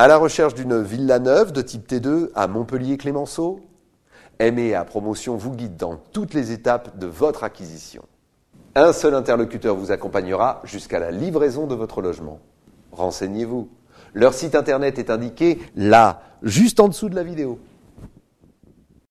À la recherche d'une villa neuve de type T2 à Montpellier-Clémenceau M&A à Promotion vous guide dans toutes les étapes de votre acquisition. Un seul interlocuteur vous accompagnera jusqu'à la livraison de votre logement. Renseignez-vous. Leur site internet est indiqué là, juste en dessous de la vidéo.